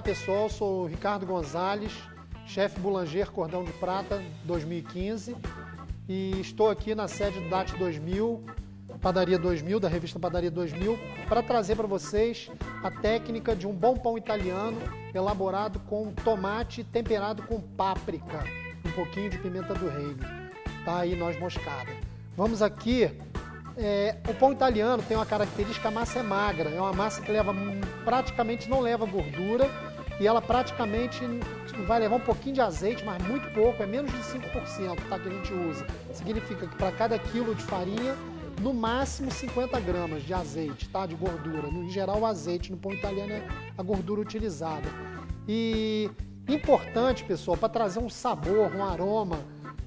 Olá pessoal, sou Ricardo Gonzalez, chefe Boulanger Cordão de Prata 2015 e estou aqui na sede do DAT 2000, Padaria 2000, da revista Padaria 2000, para trazer para vocês a técnica de um bom pão italiano elaborado com tomate temperado com páprica, um pouquinho de pimenta do reino, tá? aí nós moscada. Vamos aqui é, o pão italiano tem uma característica, a massa é magra, é uma massa que leva praticamente não leva gordura e ela praticamente vai levar um pouquinho de azeite, mas muito pouco, é menos de 5% tá, que a gente usa. Significa que para cada quilo de farinha, no máximo 50 gramas de azeite, tá? De gordura. No, em geral, o azeite no pão italiano é a gordura utilizada. E importante, pessoal, para trazer um sabor, um aroma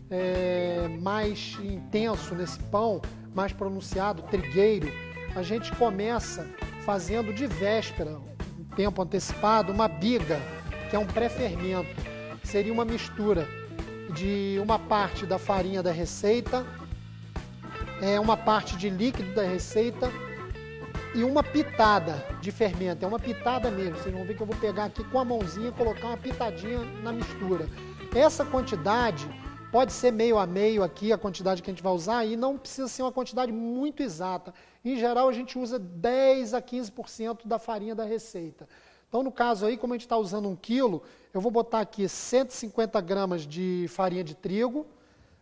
é, mais intenso nesse pão, mais pronunciado, trigueiro, a gente começa fazendo de véspera tempo antecipado uma biga, que é um pré-fermento. Seria uma mistura de uma parte da farinha da receita, é uma parte de líquido da receita e uma pitada de fermento. É uma pitada mesmo. Vocês vão ver que eu vou pegar aqui com a mãozinha e colocar uma pitadinha na mistura. Essa quantidade Pode ser meio a meio aqui a quantidade que a gente vai usar e não precisa ser uma quantidade muito exata. Em geral, a gente usa 10 a 15% da farinha da receita. Então, no caso aí, como a gente está usando um quilo, eu vou botar aqui 150 gramas de farinha de trigo,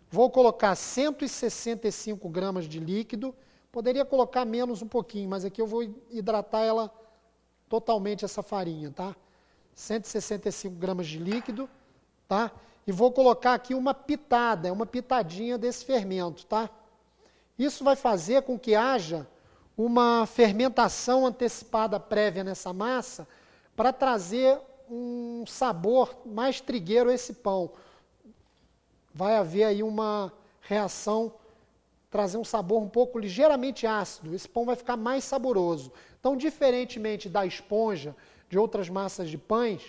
vou colocar 165 gramas de líquido, poderia colocar menos um pouquinho, mas aqui eu vou hidratar ela totalmente, essa farinha, tá? 165 gramas de líquido, tá? e vou colocar aqui uma pitada, uma pitadinha desse fermento, tá? Isso vai fazer com que haja uma fermentação antecipada prévia nessa massa para trazer um sabor mais trigueiro a esse pão. Vai haver aí uma reação, trazer um sabor um pouco ligeiramente ácido. Esse pão vai ficar mais saboroso. Então, diferentemente da esponja, de outras massas de pães,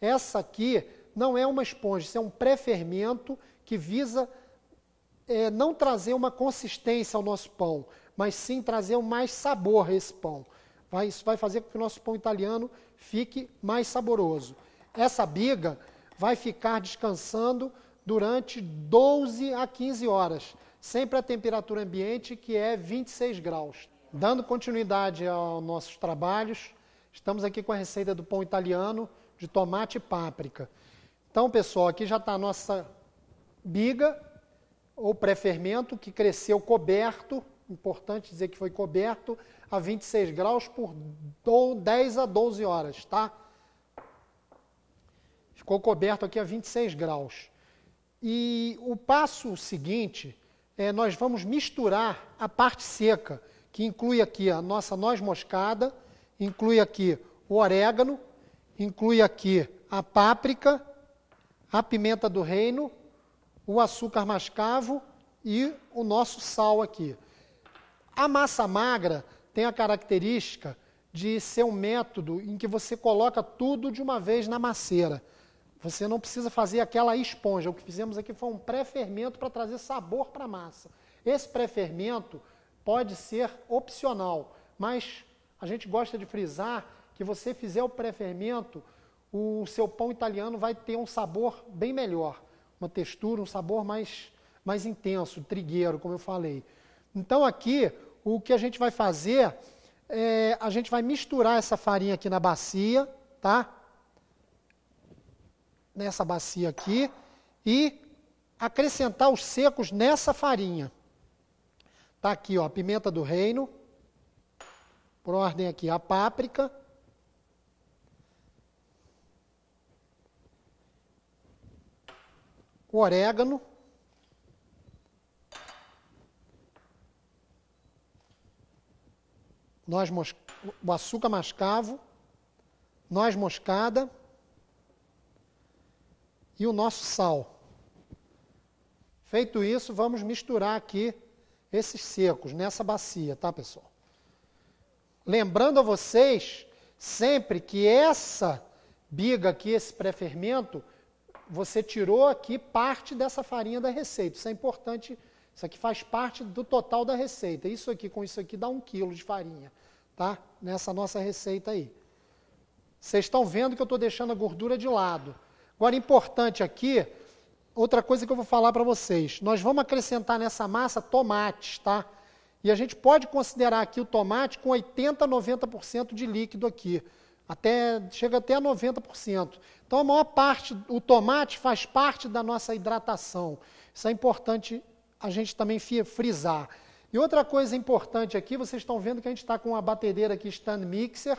essa aqui não é uma esponja, isso é um pré-fermento que visa é, não trazer uma consistência ao nosso pão, mas sim trazer mais sabor a esse pão. Vai, isso vai fazer com que o nosso pão italiano fique mais saboroso. Essa biga vai ficar descansando durante 12 a 15 horas, sempre a temperatura ambiente, que é 26 graus. Dando continuidade aos nossos trabalhos, estamos aqui com a receita do pão italiano de tomate e páprica. Então, pessoal, aqui já está a nossa biga, ou pré-fermento, que cresceu coberto, importante dizer que foi coberto, a 26 graus por 10 a 12 horas, tá? Ficou coberto aqui a 26 graus. E o passo seguinte é nós vamos misturar a parte seca, que inclui aqui a nossa noz moscada, inclui aqui o orégano, inclui aqui a páprica a pimenta do reino, o açúcar mascavo e o nosso sal aqui. A massa magra tem a característica de ser um método em que você coloca tudo de uma vez na maceira. Você não precisa fazer aquela esponja. O que fizemos aqui foi um pré-fermento para trazer sabor para a massa. Esse pré-fermento pode ser opcional, mas a gente gosta de frisar que você fizer o pré-fermento o seu pão italiano vai ter um sabor bem melhor, uma textura, um sabor mais, mais intenso, trigueiro, como eu falei. Então aqui, o que a gente vai fazer, é, a gente vai misturar essa farinha aqui na bacia, tá? Nessa bacia aqui, e acrescentar os secos nessa farinha. Tá aqui, ó, a pimenta do reino, por ordem aqui, a páprica, o orégano, nós o açúcar mascavo, nós moscada e o nosso sal. Feito isso, vamos misturar aqui esses secos nessa bacia, tá, pessoal? Lembrando a vocês sempre que essa biga aqui, esse pré-fermento, você tirou aqui parte dessa farinha da receita. Isso é importante, isso aqui faz parte do total da receita. Isso aqui com isso aqui dá um quilo de farinha, tá? Nessa nossa receita aí. Vocês estão vendo que eu estou deixando a gordura de lado. Agora, importante aqui, outra coisa que eu vou falar para vocês. Nós vamos acrescentar nessa massa tomates, tá? E a gente pode considerar aqui o tomate com 80, 90% de líquido aqui. Até, chega até a 90%. Então, a maior parte, o tomate faz parte da nossa hidratação. Isso é importante a gente também frisar. E outra coisa importante aqui, vocês estão vendo que a gente está com uma batedeira aqui stand mixer.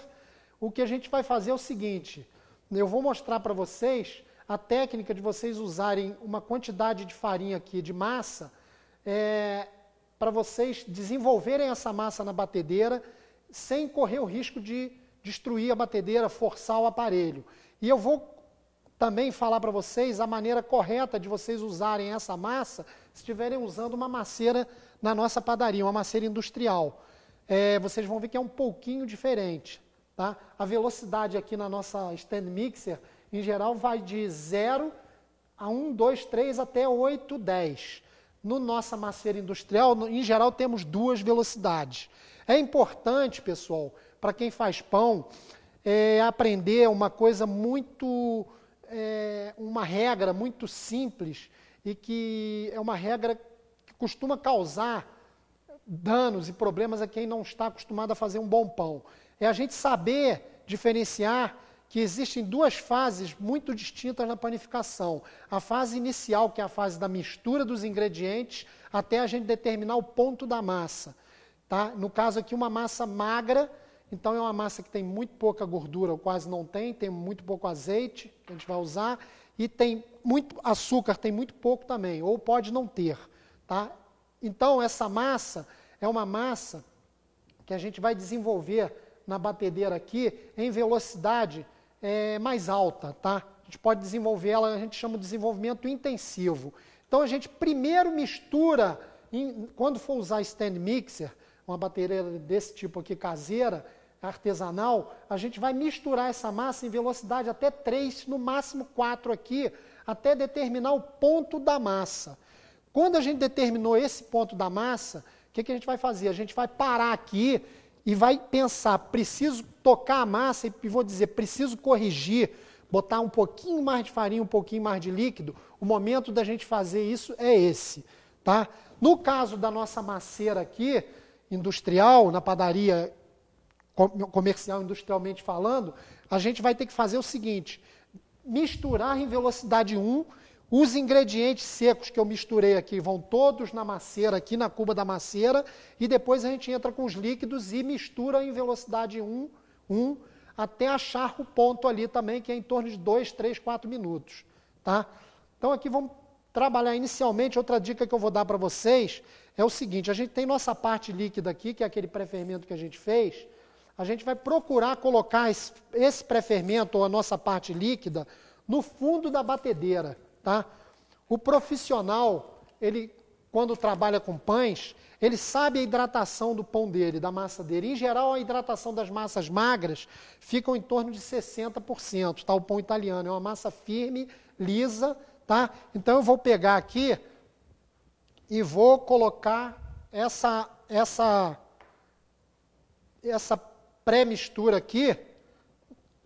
O que a gente vai fazer é o seguinte: eu vou mostrar para vocês a técnica de vocês usarem uma quantidade de farinha aqui de massa é, para vocês desenvolverem essa massa na batedeira sem correr o risco de destruir a batedeira, forçar o aparelho. E eu vou também falar para vocês a maneira correta de vocês usarem essa massa se estiverem usando uma maceira na nossa padaria, uma maceira industrial. É, vocês vão ver que é um pouquinho diferente. Tá? A velocidade aqui na nossa stand mixer, em geral, vai de 0 a 1, 2, 3 até 8, 10. No nossa maceira industrial, em geral, temos duas velocidades. É importante, pessoal, para quem faz pão, é aprender uma coisa muito. É, uma regra muito simples e que é uma regra que costuma causar danos e problemas a quem não está acostumado a fazer um bom pão. É a gente saber diferenciar que existem duas fases muito distintas na panificação. A fase inicial, que é a fase da mistura dos ingredientes, até a gente determinar o ponto da massa. Tá? No caso aqui, uma massa magra então é uma massa que tem muito pouca gordura, ou quase não tem, tem muito pouco azeite que a gente vai usar e tem muito açúcar, tem muito pouco também, ou pode não ter, tá? Então essa massa é uma massa que a gente vai desenvolver na batedeira aqui em velocidade é, mais alta, tá? A gente pode desenvolver ela, a gente chama de desenvolvimento intensivo. Então a gente primeiro mistura, em, quando for usar stand mixer, uma batedeira desse tipo aqui caseira, artesanal, a gente vai misturar essa massa em velocidade até 3, no máximo 4 aqui, até determinar o ponto da massa. Quando a gente determinou esse ponto da massa, o que, que a gente vai fazer? A gente vai parar aqui e vai pensar, preciso tocar a massa e vou dizer, preciso corrigir, botar um pouquinho mais de farinha, um pouquinho mais de líquido. O momento da gente fazer isso é esse, tá? No caso da nossa maceira aqui, industrial, na padaria comercial, industrialmente falando, a gente vai ter que fazer o seguinte: misturar em velocidade 1 os ingredientes secos que eu misturei aqui vão todos na maceira, aqui na cuba da maceira, e depois a gente entra com os líquidos e mistura em velocidade 1, 1 até achar o ponto ali também, que é em torno de 2, 3, 4 minutos. Tá? Então aqui vamos trabalhar inicialmente. Outra dica que eu vou dar para vocês é o seguinte: a gente tem nossa parte líquida aqui, que é aquele pré-fermento que a gente fez a gente vai procurar colocar esse pré-fermento, ou a nossa parte líquida, no fundo da batedeira. Tá? O profissional, ele, quando trabalha com pães, ele sabe a hidratação do pão dele, da massa dele. Em geral, a hidratação das massas magras fica em torno de 60%, tá? O pão italiano é uma massa firme, lisa, tá? Então eu vou pegar aqui e vou colocar essa essa essa pré-mistura aqui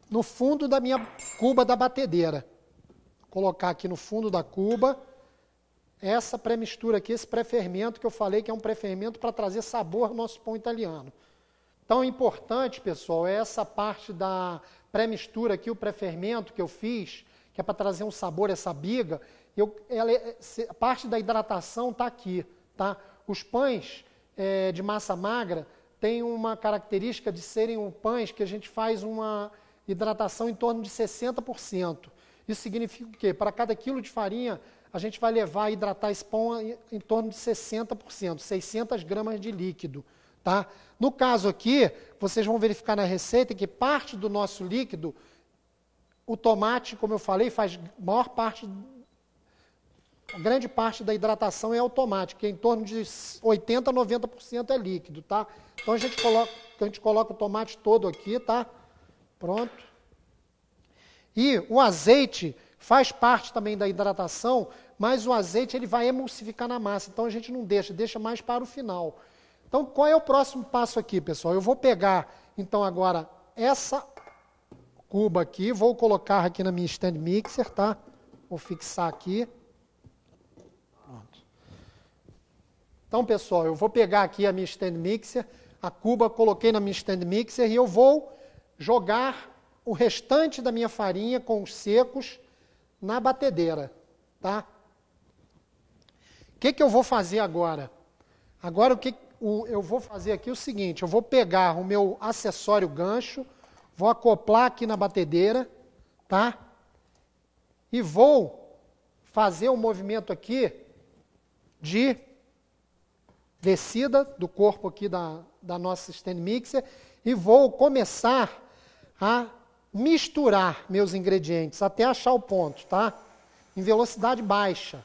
no fundo da minha cuba da batedeira. Vou colocar aqui no fundo da cuba essa pré-mistura aqui, esse pré-fermento que eu falei que é um pré-fermento para trazer sabor ao nosso pão italiano. Então, importante, pessoal, é essa parte da pré-mistura aqui, o pré-fermento que eu fiz, que é para trazer um sabor essa biga. Eu, ela, é, a parte da hidratação está aqui, tá? Os pães é, de massa magra tem uma característica de serem um pães que a gente faz uma hidratação em torno de 60%. Isso significa o quê? Para cada quilo de farinha, a gente vai levar a hidratar esse pão em, em torno de 60%, 600 gramas de líquido. Tá? No caso aqui, vocês vão verificar na receita que parte do nosso líquido, o tomate, como eu falei, faz maior parte grande parte da hidratação é automática, é em torno de 80% a 90% é líquido, tá? Então a gente coloca, a gente coloca o tomate todo aqui, tá? Pronto. E o azeite faz parte também da hidratação, mas o azeite ele vai emulsificar na massa, então a gente não deixa, deixa mais para o final. Então qual é o próximo passo aqui, pessoal? Eu vou pegar então agora essa cuba aqui, vou colocar aqui na minha stand mixer, tá? Vou fixar aqui. Então, pessoal, eu vou pegar aqui a minha stand mixer, a cuba, coloquei na minha stand mixer e eu vou jogar o restante da minha farinha com os secos na batedeira, tá? O que, que eu vou fazer agora? Agora o que o, eu vou fazer aqui é o seguinte, eu vou pegar o meu acessório gancho, vou acoplar aqui na batedeira, tá? E vou fazer um movimento aqui de descida do corpo aqui da, da nossa stand mixer e vou começar a misturar meus ingredientes até achar o ponto, tá? Em velocidade baixa.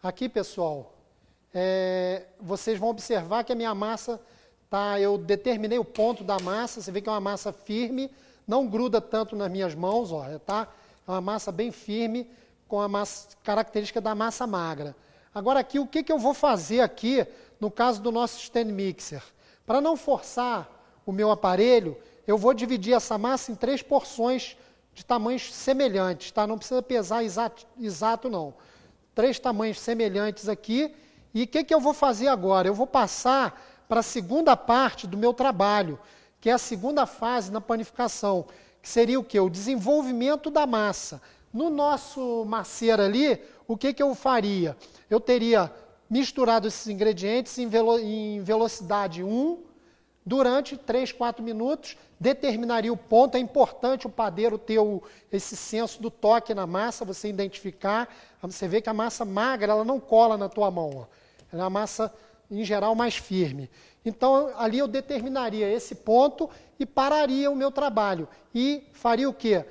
Aqui, pessoal, é, vocês vão observar que a minha massa tá, eu determinei o ponto da massa, você vê que é uma massa firme, não gruda tanto nas minhas mãos, ó, tá? É uma massa bem firme, com a massa, característica da massa magra. Agora aqui, o que, que eu vou fazer aqui, no caso do nosso stand mixer? Para não forçar o meu aparelho, eu vou dividir essa massa em três porções de tamanhos semelhantes, tá? Não precisa pesar exato, exato não. Três tamanhos semelhantes aqui. E o que, que eu vou fazer agora? Eu vou passar para a segunda parte do meu trabalho, que é a segunda fase na panificação, que seria o que? O desenvolvimento da massa. No nosso macer ali, o que, que eu faria? Eu teria misturado esses ingredientes em, velo em velocidade 1, durante 3, 4 minutos, determinaria o ponto. É importante o padeiro ter o, esse senso do toque na massa, você identificar. Você vê que a massa magra ela não cola na tua mão. Ó. Ela é uma massa, em geral, mais firme. Então, ali eu determinaria esse ponto e pararia o meu trabalho. E faria o quê?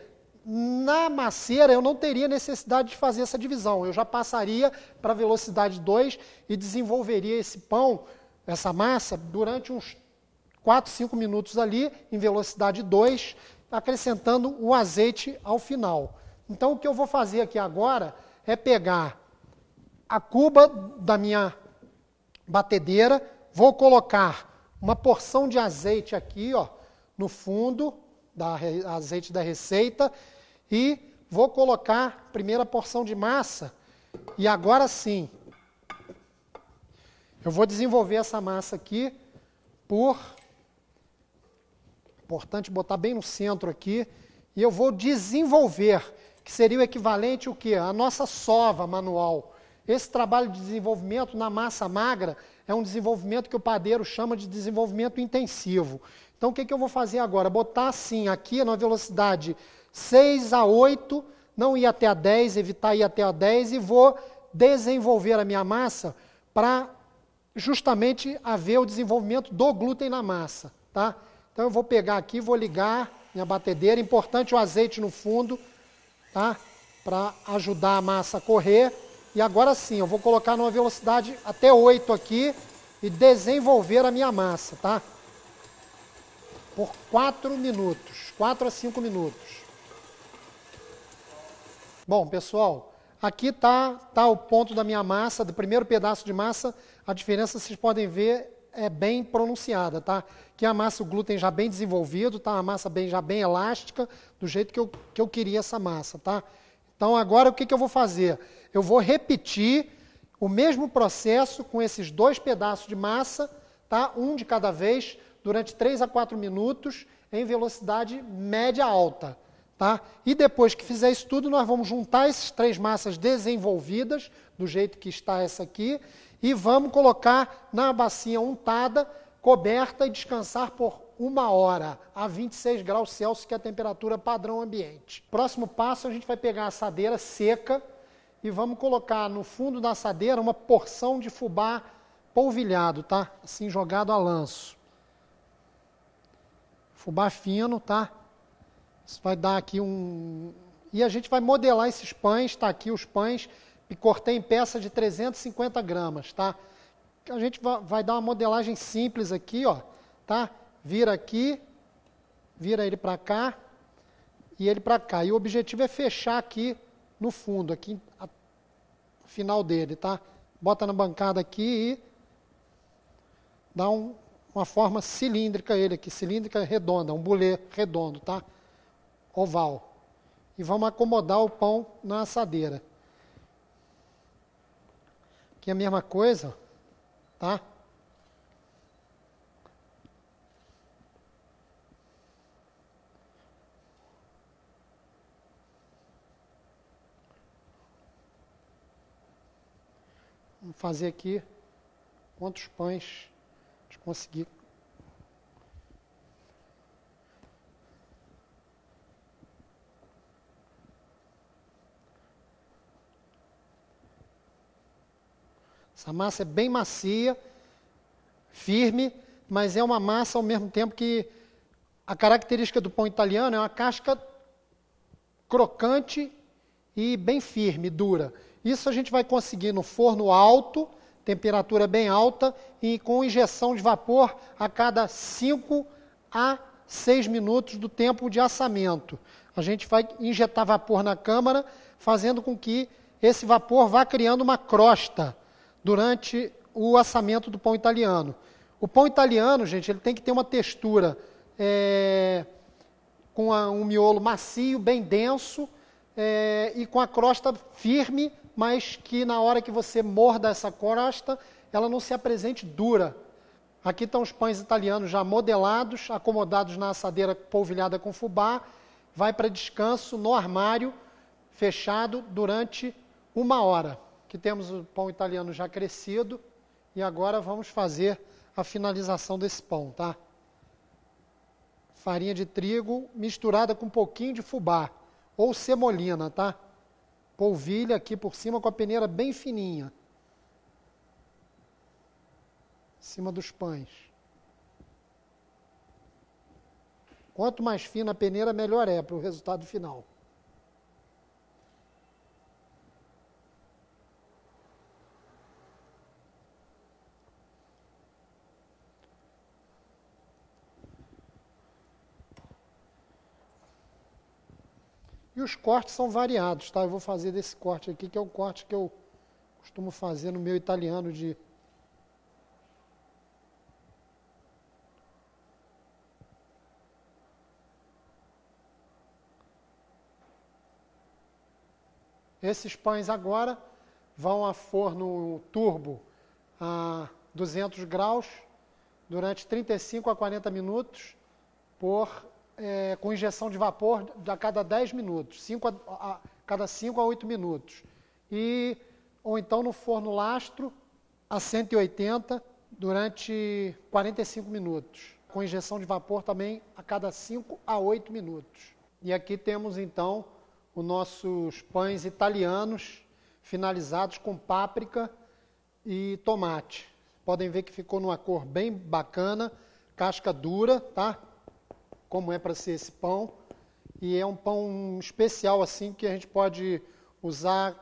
Na maceira, eu não teria necessidade de fazer essa divisão. Eu já passaria para a velocidade 2 e desenvolveria esse pão, essa massa, durante uns 4, 5 minutos ali, em velocidade 2, acrescentando o azeite ao final. Então, o que eu vou fazer aqui agora é pegar a cuba da minha batedeira, vou colocar uma porção de azeite aqui, ó, no fundo, da azeite da receita, e vou colocar a primeira porção de massa. E agora sim, eu vou desenvolver essa massa aqui por. Importante botar bem no centro aqui. E eu vou desenvolver, que seria o equivalente o quê? A nossa sova manual. Esse trabalho de desenvolvimento na massa magra é um desenvolvimento que o padeiro chama de desenvolvimento intensivo. Então o que, que eu vou fazer agora? Botar assim aqui na velocidade 6 a 8, não ir até a 10, evitar ir até a 10 e vou desenvolver a minha massa para justamente haver o desenvolvimento do glúten na massa, tá? Então eu vou pegar aqui, vou ligar minha batedeira, importante o azeite no fundo, tá? Para ajudar a massa a correr. E agora sim, eu vou colocar numa velocidade até 8 aqui e desenvolver a minha massa, tá? Por 4 minutos, 4 a 5 minutos. Bom, pessoal, aqui está tá o ponto da minha massa, do primeiro pedaço de massa. A diferença, vocês podem ver, é bem pronunciada, tá? Que a massa, o glúten já bem desenvolvido, tá? A massa bem, já bem elástica, do jeito que eu, que eu queria essa massa, tá? Então agora o que, que eu vou fazer? Eu vou repetir o mesmo processo com esses dois pedaços de massa, tá? Um de cada vez, durante 3 a 4 minutos, em velocidade média alta. Tá? E depois que fizer isso tudo, nós vamos juntar essas três massas desenvolvidas, do jeito que está essa aqui, e vamos colocar na bacia untada, coberta e descansar por uma hora, a 26 graus Celsius, que é a temperatura padrão ambiente. Próximo passo, a gente vai pegar a assadeira seca e vamos colocar no fundo da assadeira uma porção de fubá polvilhado, tá? Assim jogado a lanço. Fubá fino, tá? vai dar aqui um. E a gente vai modelar esses pães, tá aqui os pães, e cortei em peça de 350 gramas, tá? A gente vai dar uma modelagem simples aqui, ó, tá? Vira aqui, vira ele para cá e ele para cá. E o objetivo é fechar aqui no fundo, aqui no final dele, tá? Bota na bancada aqui e dá um, uma forma cilíndrica ele aqui, cilíndrica redonda, um bulê redondo, tá? oval. E vamos acomodar o pão na assadeira. Aqui é a mesma coisa, tá? Vamos fazer aqui quantos pães a gente conseguir Essa massa é bem macia, firme, mas é uma massa ao mesmo tempo que a característica do pão italiano é uma casca crocante e bem firme, dura. Isso a gente vai conseguir no forno alto, temperatura bem alta e com injeção de vapor a cada 5 a 6 minutos do tempo de assamento. A gente vai injetar vapor na câmara, fazendo com que esse vapor vá criando uma crosta durante o assamento do pão italiano. O pão italiano, gente, ele tem que ter uma textura é, com a, um miolo macio, bem denso é, e com a crosta firme, mas que na hora que você morda essa crosta, ela não se apresente dura. Aqui estão os pães italianos já modelados, acomodados na assadeira polvilhada com fubá. Vai para descanso no armário, fechado durante uma hora que temos o pão italiano já crescido e agora vamos fazer a finalização desse pão, tá? Farinha de trigo misturada com um pouquinho de fubá ou semolina, tá? Polvilha aqui por cima com a peneira bem fininha. Em cima dos pães. Quanto mais fina a peneira, melhor é para o resultado final. E os cortes são variados, tá? Eu vou fazer desse corte aqui, que é um corte que eu costumo fazer no meu italiano de Esses pães agora vão a forno turbo a 200 graus durante 35 a 40 minutos por é, com injeção de vapor a cada 10 minutos, cinco a, a cada 5 a 8 minutos. E, ou então no forno lastro a 180 durante 45 minutos, com injeção de vapor também a cada 5 a 8 minutos. E aqui temos então os nossos pães italianos finalizados com páprica e tomate. Podem ver que ficou numa cor bem bacana, casca dura, tá? como é para ser esse pão. E é um pão especial, assim, que a gente pode usar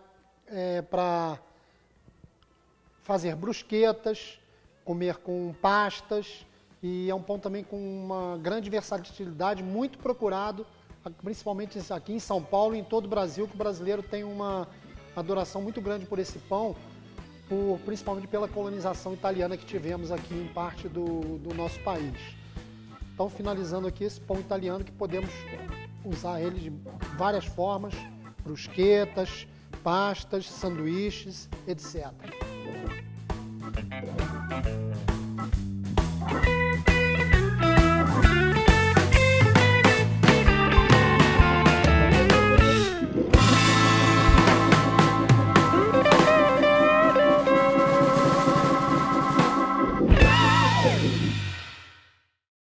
é, para fazer brusquetas, comer com pastas. E é um pão também com uma grande versatilidade, muito procurado, principalmente aqui em São Paulo e em todo o Brasil, que o brasileiro tem uma adoração muito grande por esse pão. Por, principalmente pela colonização italiana que tivemos aqui em parte do, do nosso país. Então, finalizando aqui esse pão italiano que podemos usar ele de várias formas, brusquetas, pastas, sanduíches, etc.